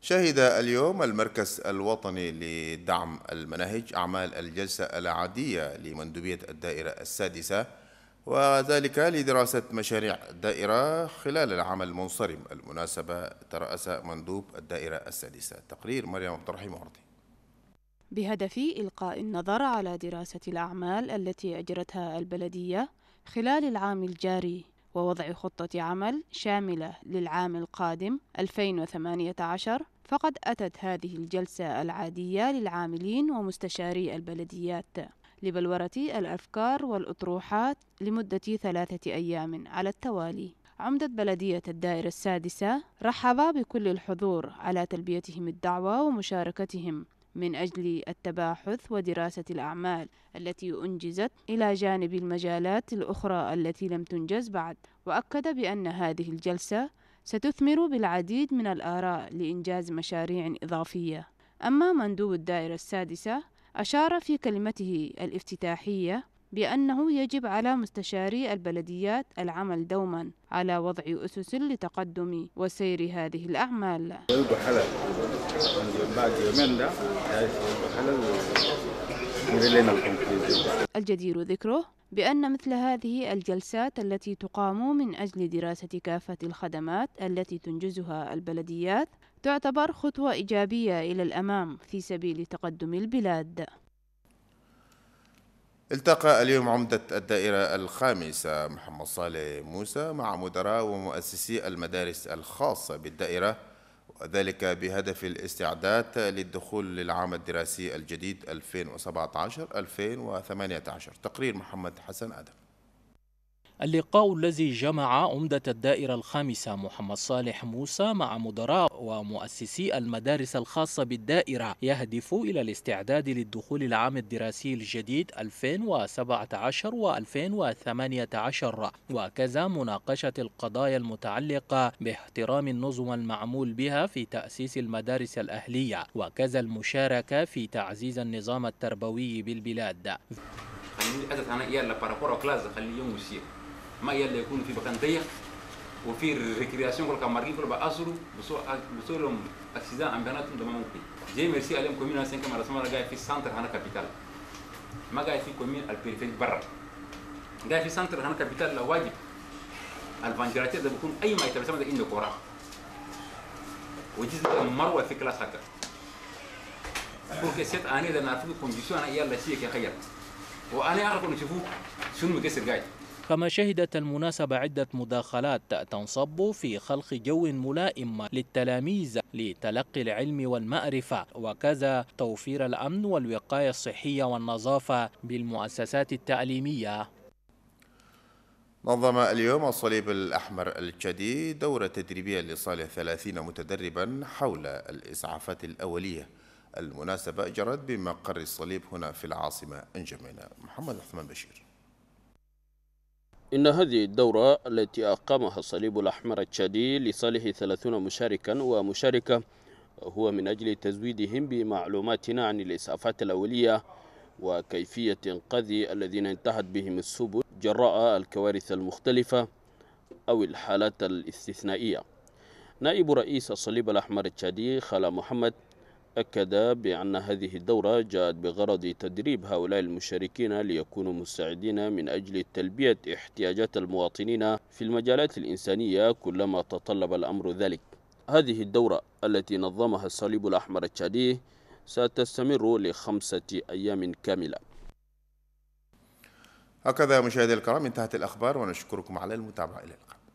شهد اليوم المركز الوطني لدعم المناهج أعمال الجلسة العادية لمندوبية الدائرة السادسة وذلك لدراسة مشاريع الدائرة خلال العام المنصرم المناسبة ترأس مندوب الدائرة السادسة تقرير مريم عبد الرحيم عرضي بهدف إلقاء النظر على دراسة الأعمال التي أجرتها البلدية خلال العام الجاري ووضع خطة عمل شاملة للعام القادم 2018 فقد أتت هذه الجلسة العادية للعاملين ومستشاري البلديات لبلورة الأفكار والأطروحات لمدة ثلاثة أيام على التوالي عمدة بلدية الدائرة السادسة رحب بكل الحضور على تلبيتهم الدعوة ومشاركتهم من أجل التباحث ودراسة الأعمال التي أنجزت إلى جانب المجالات الأخرى التي لم تنجز بعد وأكد بأن هذه الجلسة ستثمر بالعديد من الآراء لإنجاز مشاريع إضافية أما مندوب الدائرة السادسة أشار في كلمته الافتتاحية بأنه يجب على مستشاري البلديات العمل دوما على وضع أسس لتقدم وسير هذه الأعمال الجدير ذكره بأن مثل هذه الجلسات التي تقام من أجل دراسة كافة الخدمات التي تنجزها البلديات تعتبر خطوة إيجابية إلى الأمام في سبيل تقدم البلاد التقى اليوم عمدة الدائرة الخامسة محمد صالح موسى مع مدراء ومؤسسي المدارس الخاصة بالدائرة وذلك بهدف الاستعداد للدخول للعام الدراسي الجديد 2017-2018 تقرير محمد حسن آدم اللقاء الذي جمع عمدة الدائرة الخامسة محمد صالح موسى مع مدراء ومؤسسي المدارس الخاصة بالدائرة يهدف إلى الاستعداد للدخول العام الدراسي الجديد 2017 و 2018 وكذا مناقشة القضايا المتعلقة باحترام النظم المعمول بها في تأسيس المدارس الأهلية وكذا المشاركة في تعزيز النظام التربوي بالبلاد. ما يلا يكون في بكنتيه وفي الريكرياسيون كل كماركي كل بأسرو بسوا لهم أكسيدا عم بيناتهم دم ممكن جاي مرسي عليهم كمين هسين كمان رسمنا جاي في سانتر هنا كابيتال ما جاي في كمين البريفيك برا جاي في سانتر هنا كابيتال لو واجب الفانجراتير ده بيكون أي ما يتبسم ده إنه كورا وجزء مروة في كلاس هكذا بورك سيت أنا ده نعرفه كونديشن أنا يلا شيء كخير وأنا أعرف إنه شوفوا شنو مكسر جاي كما شهدت المناسبة عدة مداخلات تنصب في خلق جو ملائم للتلاميذ لتلقي العلم والمعرفة وكذا توفير الأمن والوقاية الصحية والنظافة بالمؤسسات التعليمية نظم اليوم الصليب الأحمر الجدي دورة تدريبية لصالح 30 متدربا حول الإسعافات الأولية المناسبة جرت بمقر الصليب هنا في العاصمة أنجمينا محمد عثمان بشير إن هذه الدورة التي أقامها الصليب الأحمر التشادي لصالح 30 مشاركا ومشاركة هو من أجل تزويدهم بمعلوماتنا عن الإسعافات الأولية وكيفية إنقاذ الذين انتهت بهم السبل جراء الكوارث المختلفة أو الحالات الاستثنائية نائب رئيس الصليب الأحمر التشادي خالة محمد أكد بأن هذه الدورة جاءت بغرض تدريب هؤلاء المشاركين ليكونوا مستعدين من أجل تلبية احتياجات المواطنين في المجالات الإنسانية كلما تطلب الأمر ذلك هذه الدورة التي نظمها الصليب الأحمر التشادي ستستمر لخمسة أيام كاملة هكذا مشاهدي الكرام انتهت الأخبار ونشكركم على المتابعة إلى اللقاء